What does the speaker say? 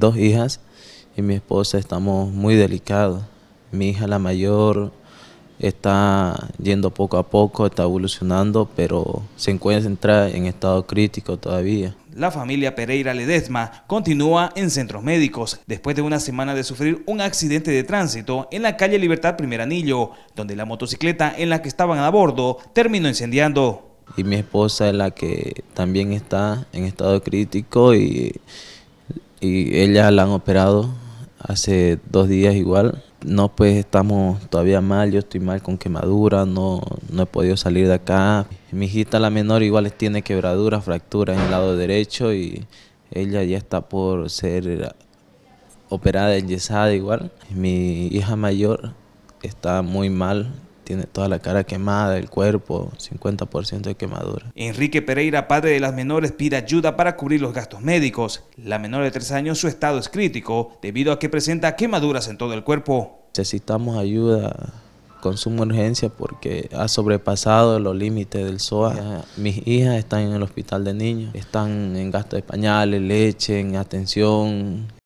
dos hijas y mi esposa estamos muy delicados. Mi hija, la mayor, está yendo poco a poco, está evolucionando, pero se encuentra en estado crítico todavía. La familia Pereira Ledezma continúa en centros médicos después de una semana de sufrir un accidente de tránsito en la calle Libertad Primer Anillo, donde la motocicleta en la que estaban a bordo terminó incendiando. Y mi esposa es la que también está en estado crítico y y ella la han operado hace dos días igual. No, pues estamos todavía mal, yo estoy mal con quemadura... no, he podido salir de acá. Mi hijita la menor igual tiene quebraduras, fracturas en el lado derecho y ella ya está por ser operada, enyesada igual. Mi hija mayor está muy mal, tiene toda la cara quemada, el cuerpo 50% de quemadura. Enrique Pereira, padre de las menores, pide ayuda para cubrir los gastos médicos. La menor de tres años, su estado es crítico debido a que presenta quemaduras en todo el cuerpo. Necesitamos ayuda con suma urgencia porque ha sobrepasado los límites del SOA. Mis hijas están en el hospital de niños, están en gastos de pañales, leche, en atención,